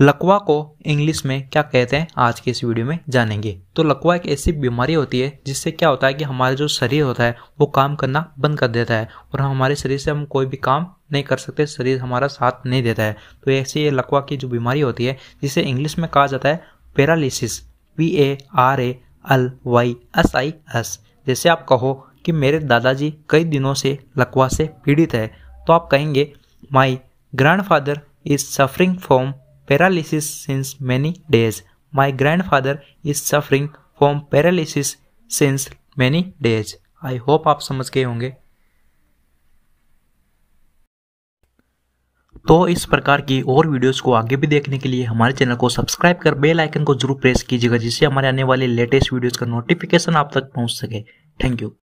लकवा को इंग्लिश में क्या कहते हैं आज के इस वीडियो में जानेंगे तो लकवा एक ऐसी बीमारी होती है जिससे क्या होता है कि हमारा जो शरीर होता है वो काम करना बंद कर देता है और हम हमारे शरीर से हम कोई भी काम नहीं कर सकते शरीर हमारा साथ नहीं देता है तो ऐसी ये लकवा की जो बीमारी होती है जिसे इंग्लिश में कहा जाता है paralysis P A R A L Y S I S जैसे आप कहो कि मेरे दादाजी कई दिनों से लकवा से पीड़ित है तो आप कहेंगे my grand father is suffering from paralysis since many days. My grandfather is suffering from paralysis since many days. I hope आप समझ गए होंगे तो इस प्रकार की और वीडियोस को आगे भी देखने के लिए हमारे चैनल को सब्सक्राइब कर बेल आइकन को जरूर प्रेस कीजिएगा जिससे हमारे आने वाले लेटेस्ट वीडियोस का नोटिफिकेशन आप तक पहुंच सके थैंक यू